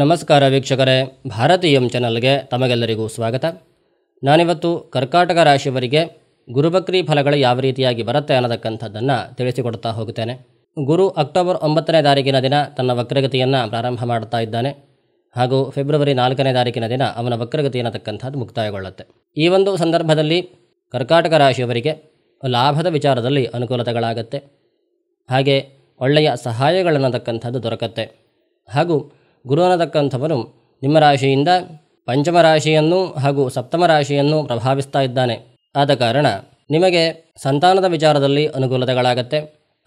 ನಮಸ್ಕಾರ ವೀಕ್ಷಕರೇ ಭಾರತೀಯಂ ಚಾನಲ್ಗೆ ತಮಗೆಲ್ಲರಿಗೂ ಸ್ವಾಗತ ನಾನಿವತ್ತು ಕರ್ಕಾಟಕ ರಾಶಿಯವರಿಗೆ ಗುರುಬಕ್ರಿ ಫಲಗಳು ಯಾವ ರೀತಿಯಾಗಿ ಬರುತ್ತೆ ಅನ್ನತಕ್ಕಂಥದ್ದನ್ನು ತಿಳಿಸಿಕೊಡ್ತಾ ಹೋಗುತ್ತೇನೆ ಗುರು ಅಕ್ಟೋಬರ್ ಒಂಬತ್ತನೇ ತಾರೀಕಿನ ದಿನ ತನ್ನ ವಕ್ರಗತಿಯನ್ನು ಪ್ರಾರಂಭ ಮಾಡ್ತಾ ಇದ್ದಾನೆ ಹಾಗೂ ಫೆಬ್ರವರಿ ನಾಲ್ಕನೇ ತಾರೀಕಿನ ದಿನ ಅವನ ವಕ್ರಗತಿ ಅನ್ನತಕ್ಕಂಥದ್ದು ಮುಕ್ತಾಯಗೊಳ್ಳುತ್ತೆ ಈ ಒಂದು ಸಂದರ್ಭದಲ್ಲಿ ಕರ್ಕಾಟಕ ರಾಶಿಯವರಿಗೆ ಲಾಭದ ವಿಚಾರದಲ್ಲಿ ಅನುಕೂಲತೆಗಳಾಗತ್ತೆ ಹಾಗೆ ಒಳ್ಳೆಯ ಸಹಾಯಗಳನ್ನತಕ್ಕಂಥದ್ದು ದೊರಕತ್ತೆ ಹಾಗೂ ಗುರುವನತಕ್ಕಂಥವನು ನಿಮ್ಮ ರಾಶಿಯಿಂದ ಪಂಚಮ ರಾಶಿಯನ್ನು ಹಾಗೂ ಸಪ್ತಮ ರಾಶಿಯನ್ನು ಪ್ರಭಾವಿಸ್ತಾ ಇದ್ದಾನೆ ಆದ ಕಾರಣ ನಿಮಗೆ ಸಂತಾನದ ವಿಚಾರದಲ್ಲಿ ಅನುಕೂಲತೆಗಳಾಗತ್ತೆ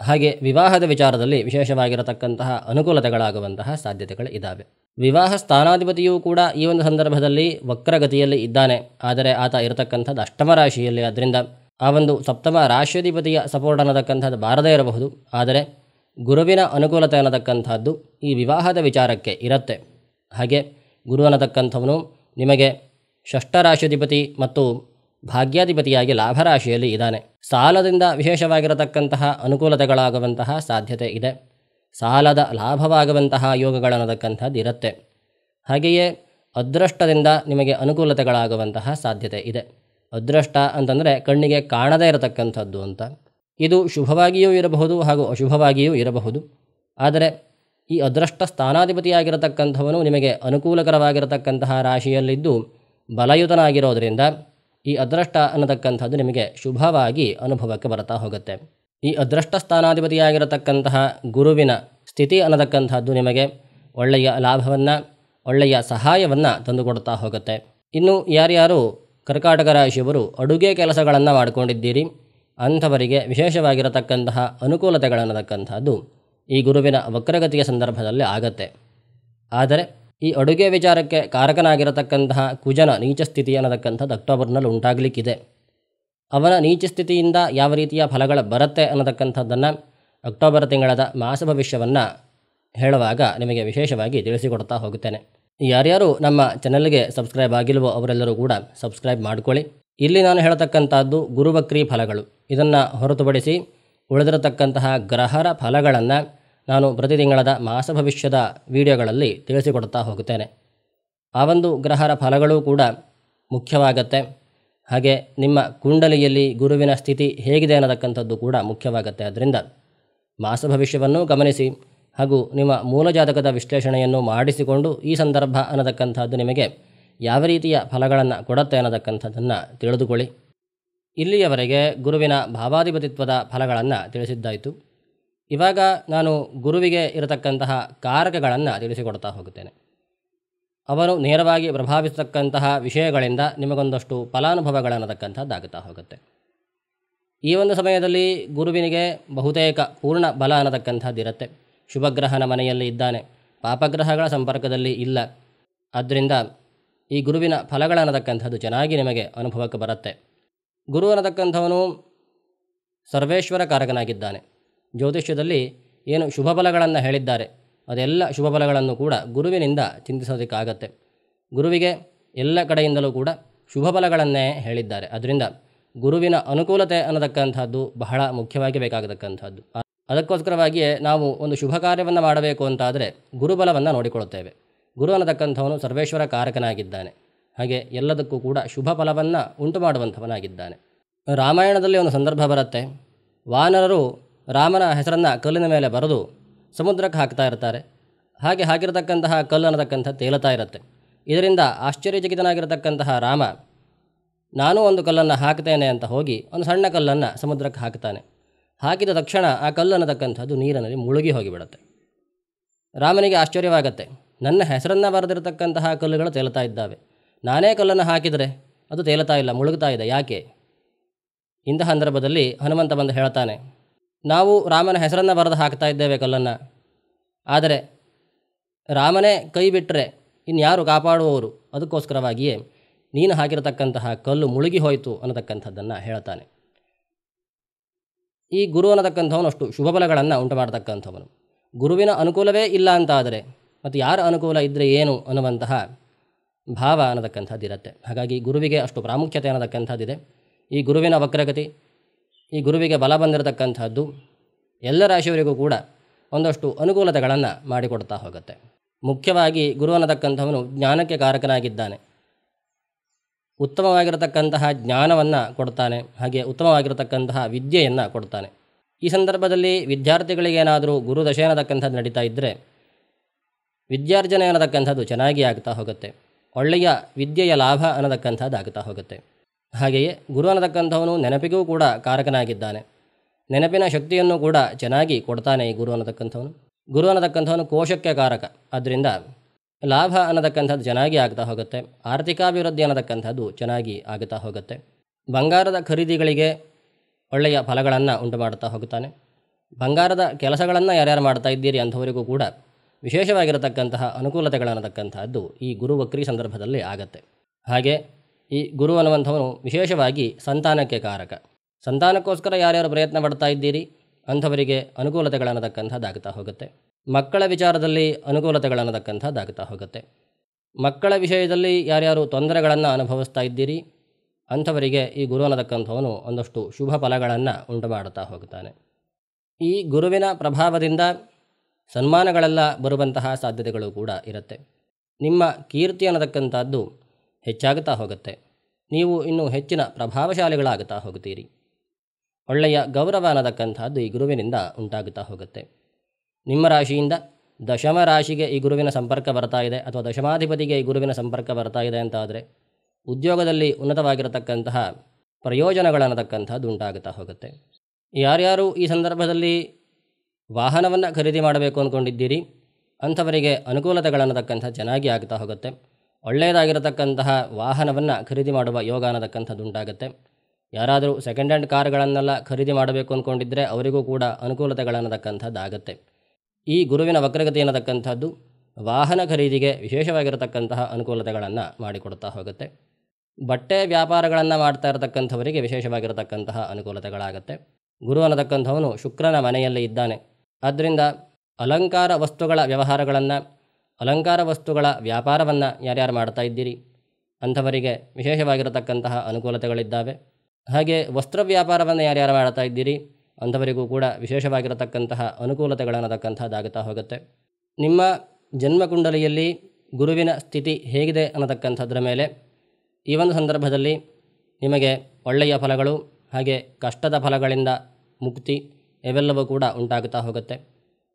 ಹಾಗೆ ವಿವಾಹದ ವಿಚಾರದಲ್ಲಿ ವಿಶೇಷವಾಗಿರತಕ್ಕಂತಹ ಅನುಕೂಲತೆಗಳಾಗುವಂತಹ ಸಾಧ್ಯತೆಗಳು ಇದ್ದಾವೆ ವಿವಾಹ ಸ್ಥಾನಾಧಿಪತಿಯೂ ಕೂಡ ಈ ಒಂದು ಸಂದರ್ಭದಲ್ಲಿ ವಕ್ರಗತಿಯಲ್ಲಿ ಇದ್ದಾನೆ ಆದರೆ ಆತ ಇರತಕ್ಕಂಥದ್ದು ಅಷ್ಟಮ ರಾಶಿಯಲ್ಲಿ ಆದ್ದರಿಂದ ಆ ಒಂದು ಸಪ್ತಮ ರಾಶ್ಯಾಧಿಪತಿಯ ಸಪೋರ್ಟ್ ಅನ್ನತಕ್ಕಂಥದ್ದು ಬಾರದೇ ಇರಬಹುದು ಆದರೆ ಗುರುವಿನ ಅನುಕೂಲತೆ ಅನ್ನತಕ್ಕಂಥದ್ದು ಈ ವಿವಾಹದ ವಿಚಾರಕ್ಕೆ ಇರುತ್ತೆ ಹಾಗೆ ಗುರು ಅನ್ನತಕ್ಕಂಥವನು ನಿಮಗೆ ಷಷ್ಠರಾಶಿಧಿಪತಿ ಮತ್ತು ಭಾಗ್ಯಾಧಿಪತಿಯಾಗಿ ಲಾಭರಾಶಿಯಲ್ಲಿ ಇದ್ದಾನೆ ಸಾಲದಿಂದ ವಿಶೇಷವಾಗಿರತಕ್ಕಂತಹ ಅನುಕೂಲತೆಗಳಾಗುವಂತಹ ಸಾಧ್ಯತೆ ಇದೆ ಸಾಲದ ಲಾಭವಾಗುವಂತಹ ಯೋಗಗಳನ್ನತಕ್ಕಂಥದ್ದು ಇರುತ್ತೆ ಹಾಗೆಯೇ ಅದೃಷ್ಟದಿಂದ ನಿಮಗೆ ಅನುಕೂಲತೆಗಳಾಗುವಂತಹ ಸಾಧ್ಯತೆ ಇದೆ ಅದೃಷ್ಟ ಅಂತಂದರೆ ಕಣ್ಣಿಗೆ ಕಾಣದೇ ಇರತಕ್ಕಂಥದ್ದು ಅಂತ ಇದು ಶುಭವಾಗಿಯೂ ಇರಬಹುದು ಹಾಗೂ ಅಶುಭವಾಗಿಯೂ ಇರಬಹುದು ಆದರೆ ಈ ಅದೃಷ್ಟ ಸ್ಥಾನಾಧಿಪತಿಯಾಗಿರತಕ್ಕಂಥವನು ನಿಮಗೆ ಅನುಕೂಲಕರವಾಗಿರತಕ್ಕಂತಹ ರಾಶಿಯಲ್ಲಿದ್ದು ಬಲಯುತನಾಗಿರೋದರಿಂದ ಈ ಅದೃಷ್ಟ ಅನ್ನತಕ್ಕಂಥದ್ದು ನಿಮಗೆ ಶುಭವಾಗಿ ಅನುಭವಕ್ಕೆ ಬರ್ತಾ ಹೋಗುತ್ತೆ ಈ ಅದೃಷ್ಟ ಸ್ಥಾನಾಧಿಪತಿಯಾಗಿರತಕ್ಕಂತಹ ಗುರುವಿನ ಸ್ಥಿತಿ ಅನ್ನತಕ್ಕಂಥದ್ದು ನಿಮಗೆ ಒಳ್ಳೆಯ ಲಾಭವನ್ನು ಒಳ್ಳೆಯ ಸಹಾಯವನ್ನು ತಂದುಕೊಡ್ತಾ ಹೋಗುತ್ತೆ ಇನ್ನು ಯಾರ್ಯಾರು ಕರ್ಕಾಟಕ ರಾಶಿಯವರು ಅಡುಗೆ ಕೆಲಸಗಳನ್ನು ಮಾಡಿಕೊಂಡಿದ್ದೀರಿ ಅಂಥವರಿಗೆ ವಿಶೇಷವಾಗಿರತಕ್ಕಂತಹ ಅನುಕೂಲತೆಗಳನ್ನತಕ್ಕಂಥದ್ದು ಈ ಗುರುವಿನ ವಕ್ರಗತಿಯ ಸಂದರ್ಭದಲ್ಲಿ ಆಗತ್ತೆ ಆದರೆ ಈ ಅಡುಗೆ ವಿಚಾರಕ್ಕೆ ಕಾರಕನಾಗಿರತಕ್ಕಂತಹ ಕುಜನ ನೀಚ ಸ್ಥಿತಿ ಅನ್ನತಕ್ಕಂಥದ್ದು ಅಕ್ಟೋಬರ್ನಲ್ಲಿ ಉಂಟಾಗಲಿಕ್ಕಿದೆ ಅವನ ನೀಚ ಸ್ಥಿತಿಯಿಂದ ಯಾವ ರೀತಿಯ ಫಲಗಳು ಬರುತ್ತೆ ಅನ್ನತಕ್ಕಂಥದ್ದನ್ನು ಅಕ್ಟೋಬರ್ ತಿಂಗಳದ ಮಾಸ ಭವಿಷ್ಯವನ್ನು ಹೇಳುವಾಗ ನಿಮಗೆ ವಿಶೇಷವಾಗಿ ತಿಳಿಸಿಕೊಡ್ತಾ ಹೋಗುತ್ತೇನೆ ಯಾರ್ಯಾರು ನಮ್ಮ ಚಾನಲ್ಗೆ ಸಬ್ಸ್ಕ್ರೈಬ್ ಆಗಿಲ್ವೋ ಅವರೆಲ್ಲರೂ ಕೂಡ ಸಬ್ಸ್ಕ್ರೈಬ್ ಮಾಡಿಕೊಳ್ಳಿ ಇಲ್ಲಿ ನಾನು ಹೇಳತಕ್ಕಂಥದ್ದು ಗುರುವಕ್ರಿ ಫಲಗಳು ಇದನ್ನು ಹೊರತುಪಡಿಸಿ ಉಳಿದಿರತಕ್ಕಂತಹ ಗ್ರಹರ ಫಲಗಳನ್ನು ನಾನು ಪ್ರತಿ ತಿಂಗಳದ ಮಾಸ ಭವಿಷ್ಯದ ವಿಡಿಯೋಗಳಲ್ಲಿ ತಿಳಿಸಿಕೊಡ್ತಾ ಹೋಗುತ್ತೇನೆ ಆ ಒಂದು ಗ್ರಹರ ಫಲಗಳು ಕೂಡ ಮುಖ್ಯವಾಗತ್ತೆ ಹಾಗೆ ನಿಮ್ಮ ಕುಂಡಲಿಯಲ್ಲಿ ಗುರುವಿನ ಸ್ಥಿತಿ ಹೇಗಿದೆ ಅನ್ನತಕ್ಕಂಥದ್ದು ಕೂಡ ಮುಖ್ಯವಾಗುತ್ತೆ ಅದರಿಂದ ಮಾಸ ಭವಿಷ್ಯವನ್ನು ಗಮನಿಸಿ ಹಾಗೂ ನಿಮ್ಮ ಮೂಲ ಜಾತಕದ ವಿಶ್ಲೇಷಣೆಯನ್ನು ಮಾಡಿಸಿಕೊಂಡು ಈ ಸಂದರ್ಭ ಅನ್ನತಕ್ಕಂಥದ್ದು ನಿಮಗೆ ಯಾವ ರೀತಿಯ ಫಲಗಳನ್ನು ಕೊಡುತ್ತೆ ಅನ್ನತಕ್ಕಂಥದ್ದನ್ನು ತಿಳಿದುಕೊಳ್ಳಿ ಇಲ್ಲಿಯವರೆಗೆ ಗುರುವಿನ ಭಾವಾಧಿಪತಿತ್ವದ ಫಲಗಳನ್ನು ತಿಳಿಸಿದ್ದಾಯಿತು ಇವಾಗ ನಾನು ಗುರುವಿಗೆ ಇರತಕ್ಕಂತಹ ಕಾರಕಗಳನ್ನು ತಿಳಿಸಿಕೊಡ್ತಾ ಹೋಗುತ್ತೇನೆ ಅವನು ನೇರವಾಗಿ ಪ್ರಭಾವಿಸತಕ್ಕಂತಹ ವಿಷಯಗಳಿಂದ ನಿಮಗೊಂದಷ್ಟು ಫಲಾನುಭವಗಳನ್ನತಕ್ಕಂಥದ್ದಾಗುತ್ತಾ ಹೋಗುತ್ತೆ ಈ ಒಂದು ಸಮಯದಲ್ಲಿ ಗುರುವಿನಿಗೆ ಬಹುತೇಕ ಪೂರ್ಣ ಬಲ ಅನ್ನತಕ್ಕಂಥದ್ದಿರುತ್ತೆ ಶುಭಗ್ರಹನ ಮನೆಯಲ್ಲಿ ಇದ್ದಾನೆ ಪಾಪಗ್ರಹಗಳ ಸಂಪರ್ಕದಲ್ಲಿ ಇಲ್ಲ ಆದ್ದರಿಂದ ಈ ಗುರುವಿನ ಫಲಗಳನ್ನತಕ್ಕಂಥದ್ದು ಚೆನ್ನಾಗಿ ನಿಮಗೆ ಅನುಭವಕ್ಕೆ ಬರುತ್ತೆ ಗುರು ಅನ್ನತಕ್ಕಂಥವನು ಸರ್ವೇಶ್ವರ ಕಾರಕನಾಗಿದ್ದಾನೆ ಜ್ಯೋತಿಷ್ಯದಲ್ಲಿ ಏನು ಶುಭ ಫಲಗಳನ್ನು ಹೇಳಿದ್ದಾರೆ ಅದೆಲ್ಲ ಶುಭ ಫಲಗಳನ್ನು ಕೂಡ ಗುರುವಿನಿಂದ ಚಿಂತಿಸೋದಕ್ಕಾಗತ್ತೆ ಗುರುವಿಗೆ ಎಲ್ಲ ಕಡೆಯಿಂದಲೂ ಕೂಡ ಶುಭ ಫಲಗಳನ್ನೇ ಹೇಳಿದ್ದಾರೆ ಅದರಿಂದ ಗುರುವಿನ ಅನುಕೂಲತೆ ಅನ್ನತಕ್ಕಂಥದ್ದು ಬಹಳ ಮುಖ್ಯವಾಗಿ ಬೇಕಾಗತಕ್ಕಂಥದ್ದು ಅದಕ್ಕೋಸ್ಕರವಾಗಿಯೇ ನಾವು ಒಂದು ಶುಭ ಕಾರ್ಯವನ್ನು ಮಾಡಬೇಕು ಅಂತಾದರೆ ಗುರುಬಲವನ್ನು ನೋಡಿಕೊಳ್ಳುತ್ತೇವೆ ಗುರು ಅನ್ನತಕ್ಕಂಥವನು ಸರ್ವೇಶ್ವರ ಕಾರಕನಾಗಿದ್ದಾನೆ ಹಾಗೆ ಎಲ್ಲದಕ್ಕೂ ಕೂಡ ಶುಭ ಫಲವನ್ನು ಉಂಟು ಮಾಡುವಂಥವನಾಗಿದ್ದಾನೆ ರಾಮಾಯಣದಲ್ಲಿ ಒಂದು ಸಂದರ್ಭ ಬರುತ್ತೆ ವಾನರರು ರಾಮನ ಹೆಸರನ್ನು ಕಲ್ಲಿನ ಮೇಲೆ ಬರೆದು ಸಮುದ್ರಕ್ಕೆ ಹಾಕ್ತಾ ಇರ್ತಾರೆ ಹಾಗೆ ಹಾಕಿರತಕ್ಕಂತಹ ಕಲ್ಲು ಅನ್ನತಕ್ಕಂಥ ತೇಲತಾ ಇರುತ್ತೆ ಇದರಿಂದ ಆಶ್ಚರ್ಯಚಕಿತನಾಗಿರತಕ್ಕಂತಹ ರಾಮ ನಾನು ಒಂದು ಕಲ್ಲನ್ನು ಹಾಕ್ತೇನೆ ಅಂತ ಹೋಗಿ ಒಂದು ಸಣ್ಣ ಕಲ್ಲನ್ನು ಸಮುದ್ರಕ್ಕೆ ಹಾಕ್ತಾನೆ ಹಾಕಿದ ತಕ್ಷಣ ಆ ಕಲ್ಲು ಅನ್ನತಕ್ಕಂಥದ್ದು ನೀರಿನಲ್ಲಿ ಮುಳುಗಿ ಹೋಗಿಬಿಡುತ್ತೆ ರಾಮನಿಗೆ ಆಶ್ಚರ್ಯವಾಗತ್ತೆ ನನ್ನ ಹೆಸರನ್ನು ಬರೆದಿರತಕ್ಕಂತಹ ಕಲ್ಲುಗಳು ತೇಲ್ತಾ ಇದ್ದಾವೆ ನಾನೇ ಕಲ್ಲನ್ನು ಹಾಕಿದರೆ ಅದು ತೇಲುತ್ತಾ ಇಲ್ಲ ಮುಳುಗ್ತಾ ಇದೆ ಯಾಕೆ ಇಂತಹ ಸಂದರ್ಭದಲ್ಲಿ ಹನುಮಂತ ಬಂದು ಹೇಳ್ತಾನೆ ನಾವು ರಾಮನ ಹೆಸರನ್ನು ಬರೆದು ಹಾಕ್ತಾ ಇದ್ದೇವೆ ಕಲ್ಲನ್ನು ಆದರೆ ರಾಮನೇ ಕೈ ಬಿಟ್ಟರೆ ಇನ್ಯಾರು ಕಾಪಾಡುವವರು ಅದಕ್ಕೋಸ್ಕರವಾಗಿಯೇ ನೀನು ಹಾಕಿರತಕ್ಕಂತಹ ಕಲ್ಲು ಮುಳುಗಿ ಹೋಯಿತು ಅನ್ನತಕ್ಕಂಥದ್ದನ್ನು ಹೇಳ್ತಾನೆ ಈ ಗುರು ಅನ್ನತಕ್ಕಂಥವನು ಅಷ್ಟು ಶುಭ ಫಲಗಳನ್ನು ಉಂಟು ಮಾಡತಕ್ಕಂಥವನು ಗುರುವಿನ ಅನುಕೂಲವೇ ಇಲ್ಲ ಅಂತಾದರೆ ಮತ್ತು ಯಾರ ಅನುಕೂಲ ಇದ್ದರೆ ಏನು ಅನ್ನುವಂತಹ ಭಾವ ಅನ್ನತಕ್ಕಂಥದ್ದಿರತ್ತೆ ಹಾಗಾಗಿ ಗುರುವಿಗೆ ಅಷ್ಟು ಪ್ರಾಮುಖ್ಯತೆ ಅನ್ನತಕ್ಕಂಥದ್ದಿದೆ ಈ ಗುರುವಿನ ವಕ್ರಗತಿ ಈ ಗುರುವಿಗೆ ಬಲ ಬಂದಿರತಕ್ಕಂಥದ್ದು ಎಲ್ಲ ರಾಶಿಯವರಿಗೂ ಕೂಡ ಒಂದಷ್ಟು ಅನುಕೂಲತೆಗಳನ್ನು ಮಾಡಿಕೊಡ್ತಾ ಹೋಗುತ್ತೆ ಮುಖ್ಯವಾಗಿ ಗುರು ಅನ್ನತಕ್ಕಂಥವನು ಜ್ಞಾನಕ್ಕೆ ಕಾರಕನಾಗಿದ್ದಾನೆ ಉತ್ತಮವಾಗಿರತಕ್ಕಂತಹ ಜ್ಞಾನವನ್ನು ಕೊಡ್ತಾನೆ ಹಾಗೆ ಉತ್ತಮವಾಗಿರತಕ್ಕಂತಹ ವಿದ್ಯೆಯನ್ನು ಕೊಡ್ತಾನೆ ಈ ಸಂದರ್ಭದಲ್ಲಿ ವಿದ್ಯಾರ್ಥಿಗಳಿಗೇನಾದರೂ ಗುರುದಶೆ ಅನ್ನತಕ್ಕಂಥದ್ದು ನಡೀತಾ ಇದ್ದರೆ ವಿದ್ಯಾರ್ಜನೆ ಅನ್ನತಕ್ಕಂಥದ್ದು ಚೆನ್ನಾಗಿ ಆಗ್ತಾ ಹೋಗುತ್ತೆ ಒಳ್ಳೆಯ ವಿದ್ಯೆಯ ಲಾಭ ಅನ್ನತಕ್ಕಂಥದ್ದು ಆಗ್ತಾ ಹೋಗುತ್ತೆ ಹಾಗೆಯೇ ಗುರು ಅನ್ನತಕ್ಕಂಥವನು ನೆನಪಿಗೂ ಕೂಡ ಕಾರಕನಾಗಿದ್ದಾನೆ ನೆನಪಿನ ಶಕ್ತಿಯನ್ನು ಕೂಡ ಚೆನ್ನಾಗಿ ಕೊಡ್ತಾನೆ ಈ ಗುರು ಅನ್ನತಕ್ಕಂಥವನು ಗುರು ಅನ್ನತಕ್ಕಂಥವನು ಕೋಶಕ್ಕೆ ಕಾರಕ ಆದ್ದರಿಂದ ಲಾಭ ಅನ್ನತಕ್ಕಂಥದ್ದು ಚೆನ್ನಾಗಿ ಆಗ್ತಾ ಹೋಗುತ್ತೆ ಆರ್ಥಿಕಾಭಿವೃದ್ಧಿ ಅನ್ನತಕ್ಕಂಥದ್ದು ಚೆನ್ನಾಗಿ ಆಗ್ತಾ ಹೋಗುತ್ತೆ ಬಂಗಾರದ ಖರೀದಿಗಳಿಗೆ ಒಳ್ಳೆಯ ಫಲಗಳನ್ನು ಉಂಟು ಮಾಡ್ತಾ ಹೋಗುತ್ತಾನೆ ಬಂಗಾರದ ಕೆಲಸಗಳನ್ನು ಯಾರ್ಯಾರು ಮಾಡ್ತಾ ಇದ್ದೀರಿ ಅಂಥವರಿಗೂ ಕೂಡ ವಿಶೇಷವಾಗಿರತಕ್ಕಂತಹ ಅನುಕೂಲತೆಗಳನ್ನತಕ್ಕಂತಹದ್ದು ಈ ಗುರುವಕ್ರಿ ಸಂದರ್ಭದಲ್ಲಿ ಆಗತ್ತೆ ಹಾಗೆ ಈ ಗುರು ಅನ್ನುವಂಥವನು ವಿಶೇಷವಾಗಿ ಸಂತಾನಕ್ಕೆ ಕಾರಕ ಸಂತಾನಕ್ಕೋಸ್ಕರ ಯಾರ್ಯಾರು ಪ್ರಯತ್ನ ಪಡ್ತಾ ಇದ್ದೀರಿ ಅಂಥವರಿಗೆ ಅನುಕೂಲತೆಗಳನ್ನತಕ್ಕಂಥದ್ದಾಗ್ತಾ ಹೋಗುತ್ತೆ ಮಕ್ಕಳ ವಿಚಾರದಲ್ಲಿ ಅನುಕೂಲತೆಗಳನ್ನತಕ್ಕಂಥದ್ದಾಗ್ತಾ ಹೋಗುತ್ತೆ ಮಕ್ಕಳ ವಿಷಯದಲ್ಲಿ ಯಾರ್ಯಾರು ತೊಂದರೆಗಳನ್ನು ಅನುಭವಿಸ್ತಾ ಇದ್ದೀರಿ ಅಂಥವರಿಗೆ ಈ ಗುರು ಅನ್ನತಕ್ಕಂಥವನು ಒಂದಷ್ಟು ಶುಭ ಫಲಗಳನ್ನು ಉಂಟು ಮಾಡುತ್ತಾ ಹೋಗ್ತಾನೆ ಈ ಗುರುವಿನ ಪ್ರಭಾವದಿಂದ ಸನ್ಮಾನಗಳೆಲ್ಲ ಬರುವಂತಹ ಸಾಧ್ಯತೆಗಳು ಕೂಡ ಇರುತ್ತೆ ನಿಮ್ಮ ಕೀರ್ತಿ ಅನ್ನತಕ್ಕಂಥದ್ದು ಹೆಚ್ಚಾಗುತ್ತಾ ಹೋಗುತ್ತೆ ನೀವು ಇನ್ನೂ ಹೆಚ್ಚಿನ ಪ್ರಭಾವಶಾಲಿಗಳಾಗುತ್ತಾ ಹೋಗುತ್ತೀರಿ ಒಳ್ಳೆಯ ಗೌರವ ಅನ್ನತಕ್ಕಂಥದ್ದು ಈ ಗುರುವಿನಿಂದ ಉಂಟಾಗುತ್ತಾ ಹೋಗುತ್ತೆ ನಿಮ್ಮ ರಾಶಿಯಿಂದ ದಶಮ ರಾಶಿಗೆ ಈ ಗುರುವಿನ ಸಂಪರ್ಕ ಬರ್ತಾ ಇದೆ ಅಥವಾ ದಶಮಾಧಿಪತಿಗೆ ಈ ಗುರುವಿನ ಸಂಪರ್ಕ ಬರ್ತಾ ಇದೆ ಅಂತಾದರೆ ಉದ್ಯೋಗದಲ್ಲಿ ಉನ್ನತವಾಗಿರತಕ್ಕಂತಹ ಪ್ರಯೋಜನಗಳನ್ನತಕ್ಕಂಥದ್ದು ಉಂಟಾಗುತ್ತಾ ಹೋಗುತ್ತೆ ಯಾರ್ಯಾರು ಈ ಸಂದರ್ಭದಲ್ಲಿ ವಾಹನವನ್ನು ಖರೀದಿ ಮಾಡಬೇಕು ಅಂದ್ಕೊಂಡಿದ್ದೀರಿ ಅಂಥವರಿಗೆ ಅನುಕೂಲತೆಗಳನ್ನತಕ್ಕಂಥ ಚೆನ್ನಾಗಿ ಆಗ್ತಾ ಹೋಗುತ್ತೆ ಒಳ್ಳೆಯದಾಗಿರತಕ್ಕಂತಹ ವಾಹನವನ್ನು ಖರೀದಿ ಮಾಡುವ ಯೋಗ ಅನ್ನತಕ್ಕಂಥದ್ದು ಉಂಟಾಗುತ್ತೆ ಯಾರಾದರೂ ಸೆಕೆಂಡ್ ಹ್ಯಾಂಡ್ ಕಾರ್ಗಳನ್ನೆಲ್ಲ ಖರೀದಿ ಮಾಡಬೇಕು ಅಂದ್ಕೊಂಡಿದ್ದರೆ ಅವರಿಗೂ ಕೂಡ ಅನುಕೂಲತೆಗಳನ್ನತಕ್ಕಂಥದ್ದಾಗತ್ತೆ ಈ ಗುರುವಿನ ವಕ್ರಗತಿ ಅನ್ನತಕ್ಕಂಥದ್ದು ವಾಹನ ಖರೀದಿಗೆ ವಿಶೇಷವಾಗಿರತಕ್ಕಂತಹ ಅನುಕೂಲತೆಗಳನ್ನು ಮಾಡಿಕೊಡ್ತಾ ಹೋಗುತ್ತೆ ಬಟ್ಟೆ ವ್ಯಾಪಾರಗಳನ್ನು ಮಾಡ್ತಾ ಇರತಕ್ಕಂಥವರಿಗೆ ವಿಶೇಷವಾಗಿರತಕ್ಕಂತಹ ಅನುಕೂಲತೆಗಳಾಗತ್ತೆ ಗುರು ಅನ್ನತಕ್ಕಂಥವನು ಶುಕ್ರನ ಮನೆಯಲ್ಲಿ ಇದ್ದಾನೆ ಆದ್ದರಿಂದ ಅಲಂಕಾರ ವಸ್ತುಗಳ ವ್ಯವಹಾರಗಳನ್ನು ಅಲಂಕಾರ ವಸ್ತುಗಳ ವ್ಯಾಪಾರವನ್ನು ಯಾರ್ಯಾರು ಮಾಡ್ತಾ ಇದ್ದೀರಿ ಅಂಥವರಿಗೆ ವಿಶೇಷವಾಗಿರತಕ್ಕಂತಹ ಅನುಕೂಲತೆಗಳಿದ್ದಾವೆ ಹಾಗೆ ವಸ್ತ್ರ ವ್ಯಾಪಾರವನ್ನು ಯಾರ್ಯಾರು ಮಾಡ್ತಾ ಇದ್ದೀರಿ ಅಂಥವರಿಗೂ ಕೂಡ ವಿಶೇಷವಾಗಿರತಕ್ಕಂತಹ ಅನುಕೂಲತೆಗಳನ್ನತಕ್ಕಂಥದ್ದಾಗುತ್ತಾ ಹೋಗುತ್ತೆ ನಿಮ್ಮ ಜನ್ಮಕುಂಡಲಿಯಲ್ಲಿ ಗುರುವಿನ ಸ್ಥಿತಿ ಹೇಗಿದೆ ಅನ್ನತಕ್ಕಂಥದ್ರ ಮೇಲೆ ಈ ಒಂದು ಸಂದರ್ಭದಲ್ಲಿ ನಿಮಗೆ ಒಳ್ಳೆಯ ಫಲಗಳು ಹಾಗೆ ಕಷ್ಟದ ಫಲಗಳಿಂದ ಮುಕ್ತಿ ಇವೆಲ್ಲವೂ ಕೂಡ ಉಂಟಾಗುತ್ತಾ ಹೋಗುತ್ತೆ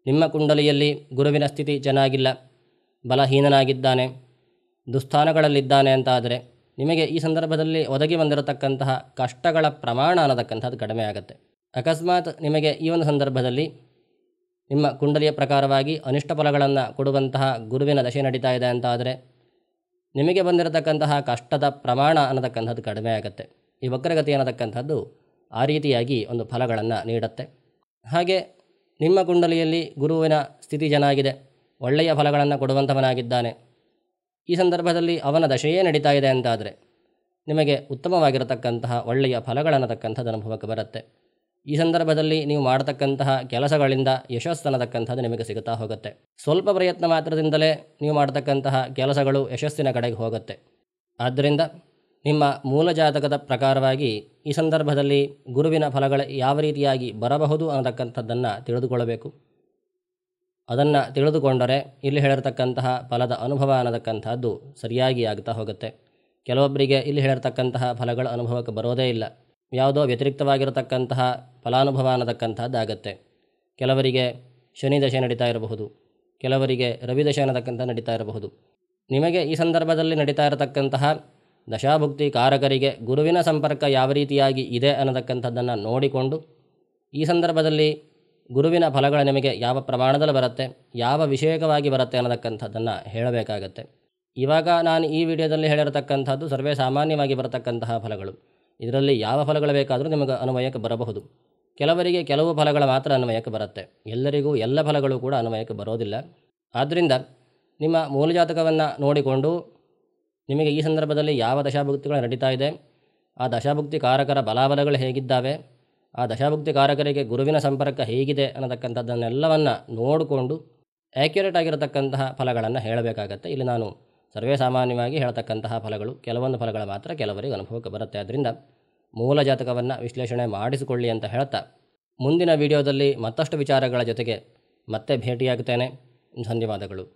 ನಿಮ್ಮ ಕುಂಡಲಿಯಲ್ಲಿ ಗುರುವಿನ ಸ್ಥಿತಿ ಚೆನ್ನಾಗಿಲ್ಲ ಬಲಹೀನನಾಗಿದ್ದಾನೆ ದುಸ್ಥಾನಗಳಲ್ಲಿದ್ದಾನೆ ಅಂತಾದರೆ ನಿಮಗೆ ಈ ಸಂದರ್ಭದಲ್ಲಿ ಒದಗಿ ಬಂದಿರತಕ್ಕಂತಹ ಕಷ್ಟಗಳ ಪ್ರಮಾಣ ಅನ್ನತಕ್ಕಂಥದ್ದು ಕಡಿಮೆ ಆಗುತ್ತೆ ಅಕಸ್ಮಾತ್ ನಿಮಗೆ ಈ ಒಂದು ಸಂದರ್ಭದಲ್ಲಿ ನಿಮ್ಮ ಕುಂಡಲಿಯ ಪ್ರಕಾರವಾಗಿ ಅನಿಷ್ಟ ಫಲಗಳನ್ನು ಕೊಡುವಂತಹ ಗುರುವಿನ ದಶೆ ನಡೀತಾ ಇದೆ ಅಂತಾದರೆ ನಿಮಗೆ ಬಂದಿರತಕ್ಕಂತಹ ಕಷ್ಟದ ಪ್ರಮಾಣ ಅನ್ನತಕ್ಕಂಥದ್ದು ಕಡಿಮೆ ಆಗುತ್ತೆ ಈ ವಕ್ರಗತಿ ಅನ್ನತಕ್ಕಂಥದ್ದು ಆ ರೀತಿಯಾಗಿ ಒಂದು ಫಲಗಳನ್ನು ನೀಡುತ್ತೆ ಹಾಗೆ ನಿಮ್ಮ ಕುಂಡಲಿಯಲ್ಲಿ ಗುರುವಿನ ಸ್ಥಿತಿ ಚೆನ್ನಾಗಿದೆ ಒಳ್ಳೆಯ ಫಲಗಳನ್ನು ಕೊಡುವಂಥವನಾಗಿದ್ದಾನೆ ಈ ಸಂದರ್ಭದಲ್ಲಿ ಅವನ ದಶೆಯೇ ನಡೀತಾ ಇದೆ ಅಂತಾದರೆ ನಿಮಗೆ ಉತ್ತಮವಾಗಿರತಕ್ಕಂತಹ ಒಳ್ಳೆಯ ಫಲಗಳನ್ನು ಅನುಭವಕ್ಕೆ ಬರುತ್ತೆ ಈ ಸಂದರ್ಭದಲ್ಲಿ ನೀವು ಮಾಡತಕ್ಕಂತಹ ಕೆಲಸಗಳಿಂದ ಯಶಸ್ಸನ್ನತಕ್ಕಂಥದ್ದು ನಿಮಗೆ ಸಿಗುತ್ತಾ ಹೋಗುತ್ತೆ ಸ್ವಲ್ಪ ಪ್ರಯತ್ನ ಮಾತ್ರದಿಂದಲೇ ನೀವು ಮಾಡತಕ್ಕಂತಹ ಕೆಲಸಗಳು ಯಶಸ್ಸಿನ ಕಡೆಗೆ ಹೋಗುತ್ತೆ ಆದ್ದರಿಂದ ನಿಮ್ಮ ಮೂಲ ಜಾತಕದ ಪ್ರಕಾರವಾಗಿ ಈ ಸಂದರ್ಭದಲ್ಲಿ ಗುರುವಿನ ಫಲಗಳು ಯಾವ ರೀತಿಯಾಗಿ ಬರಬಹುದು ಅನ್ನತಕ್ಕಂಥದ್ದನ್ನು ತಿಳಿದುಕೊಳ್ಳಬೇಕು ಅದನ್ನು ತಿಳಿದುಕೊಂಡರೆ ಇಲ್ಲಿ ಹೇಳಿರ್ತಕ್ಕಂತಹ ಫಲದ ಅನುಭವ ಅನ್ನತಕ್ಕಂಥದ್ದು ಸರಿಯಾಗಿ ಆಗ್ತಾ ಹೋಗುತ್ತೆ ಕೆಲವೊಬ್ಬರಿಗೆ ಇಲ್ಲಿ ಹೇಳಿರ್ತಕ್ಕಂತಹ ಫಲಗಳ ಅನುಭವಕ್ಕೆ ಬರೋದೇ ಇಲ್ಲ ಯಾವುದೋ ವ್ಯತಿರಿಕ್ತವಾಗಿರತಕ್ಕಂತಹ ಫಲಾನುಭವ ಅನ್ನತಕ್ಕಂಥದ್ದು ಆಗುತ್ತೆ ಕೆಲವರಿಗೆ ಶನಿ ದಶೆ ನಡೀತಾ ಇರಬಹುದು ಕೆಲವರಿಗೆ ರವಿ ದಶೆ ಅನ್ನತಕ್ಕಂಥ ನಡೀತಾ ಇರಬಹುದು ನಿಮಗೆ ಈ ಸಂದರ್ಭದಲ್ಲಿ ನಡೀತಾ ಇರತಕ್ಕಂತಹ ದಶಾಭುಕ್ತಿ ಕಾರಕರಿಗೆ ಗುರುವಿನ ಸಂಪರ್ಕ ಯಾವ ರೀತಿಯಾಗಿ ಇದೆ ಅನ್ನತಕ್ಕಂಥದ್ದನ್ನು ನೋಡಿಕೊಂಡು ಈ ಸಂದರ್ಭದಲ್ಲಿ ಗುರುವಿನ ಫಲಗಳು ನಿಮಗೆ ಯಾವ ಪ್ರಮಾಣದಲ್ಲಿ ಬರುತ್ತೆ ಯಾವ ವಿಷಯಕವಾಗಿ ಬರುತ್ತೆ ಅನ್ನತಕ್ಕಂಥದ್ದನ್ನು ಹೇಳಬೇಕಾಗತ್ತೆ ಇವಾಗ ನಾನು ಈ ವಿಡಿಯೋದಲ್ಲಿ ಹೇಳಿರತಕ್ಕಂಥದ್ದು ಸರ್ವೇ ಸಾಮಾನ್ಯವಾಗಿ ಬರತಕ್ಕಂತಹ ಫಲಗಳು ಇದರಲ್ಲಿ ಯಾವ ಫಲಗಳು ಬೇಕಾದರೂ ನಿಮಗೆ ಅನ್ವಯಕ್ಕೆ ಬರಬಹುದು ಕೆಲವರಿಗೆ ಕೆಲವು ಫಲಗಳು ಮಾತ್ರ ಅನ್ವಯಕ್ಕೆ ಬರುತ್ತೆ ಎಲ್ಲರಿಗೂ ಎಲ್ಲ ಫಲಗಳು ಕೂಡ ಅನ್ವಯಕ್ಕೆ ಬರೋದಿಲ್ಲ ಆದ್ದರಿಂದ ನಿಮ್ಮ ಮೂಲಜಾತಕವನ್ನು ನೋಡಿಕೊಂಡು ನಿಮಗೆ ಈ ಸಂದರ್ಭದಲ್ಲಿ ಯಾವ ದಶಾಭುಕ್ತಿಗಳು ನಡೀತಾ ಇದೆ ಆ ದಶಾಭುಕ್ತಿ ಕಾರಕರ ಬಲಾಬಲಗಳು ಹೇಗಿದ್ದಾವೆ ಆ ದಶಾಭುಕ್ತಿ ಕಾರಕರಿಗೆ ಗುರುವಿನ ಸಂಪರ್ಕ ಹೇಗಿದೆ ಅನ್ನತಕ್ಕಂಥದ್ದನ್ನೆಲ್ಲವನ್ನು ನೋಡಿಕೊಂಡು ಆ್ಯಕ್ಯುರೇಟ್ ಆಗಿರತಕ್ಕಂತಹ ಫಲಗಳನ್ನು ಹೇಳಬೇಕಾಗತ್ತೆ ಇಲ್ಲಿ ನಾನು ಸರ್ವೇ ಸಾಮಾನ್ಯವಾಗಿ ಹೇಳತಕ್ಕಂತಹ ಫಲಗಳು ಕೆಲವೊಂದು ಫಲಗಳು ಮಾತ್ರ ಕೆಲವರಿಗೆ ಅನುಭವಕ್ಕೆ ಬರುತ್ತೆ ಆದ್ದರಿಂದ ಮೂಲ ಜಾತಕವನ್ನು ವಿಶ್ಲೇಷಣೆ ಮಾಡಿಸಿಕೊಳ್ಳಿ ಅಂತ ಹೇಳ್ತಾ ಮುಂದಿನ ವಿಡಿಯೋದಲ್ಲಿ ಮತ್ತಷ್ಟು ವಿಚಾರಗಳ ಜೊತೆಗೆ ಮತ್ತೆ ಭೇಟಿಯಾಗುತ್ತೇನೆ ಧನ್ಯವಾದಗಳು